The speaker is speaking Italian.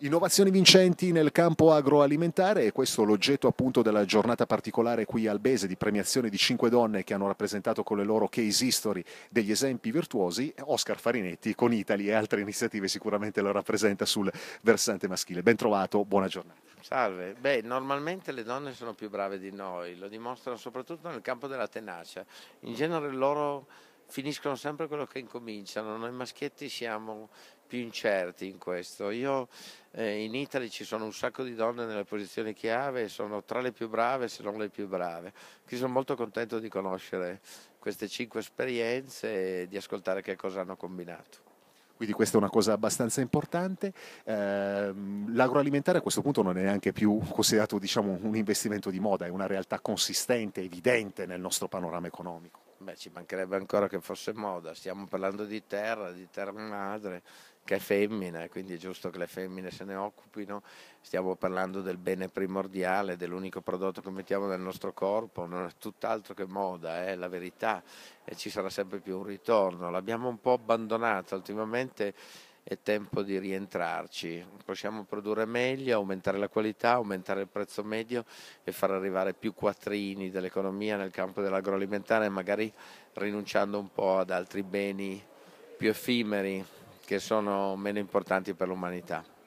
Innovazioni vincenti nel campo agroalimentare e questo è l'oggetto appunto della giornata particolare qui al Bese di premiazione di cinque donne che hanno rappresentato con le loro case history degli esempi virtuosi. Oscar Farinetti con Italy e altre iniziative sicuramente lo rappresenta sul versante maschile. Ben trovato, buona giornata. Salve, beh normalmente le donne sono più brave di noi, lo dimostrano soprattutto nel campo della tenacia. In genere loro finiscono sempre quello che incominciano. Noi maschietti siamo più incerti in questo. Io eh, in Italia ci sono un sacco di donne nelle posizioni chiave e sono tra le più brave, se non le più brave. Quindi sono molto contento di conoscere queste cinque esperienze e di ascoltare che cosa hanno combinato. Quindi questa è una cosa abbastanza importante. Ehm, l'agroalimentare a questo punto non è neanche più considerato diciamo, un investimento di moda, è una realtà consistente, evidente nel nostro panorama economico. Beh, ci mancherebbe ancora che fosse moda, stiamo parlando di terra, di terra madre, che è femmina, quindi è giusto che le femmine se ne occupino, stiamo parlando del bene primordiale, dell'unico prodotto che mettiamo nel nostro corpo, non è tutt'altro che moda, è eh, la verità e ci sarà sempre più un ritorno. L'abbiamo un po' abbandonata ultimamente è tempo di rientrarci. Possiamo produrre meglio, aumentare la qualità, aumentare il prezzo medio e far arrivare più quattrini dell'economia nel campo dell'agroalimentare, magari rinunciando un po' ad altri beni più effimeri che sono meno importanti per l'umanità.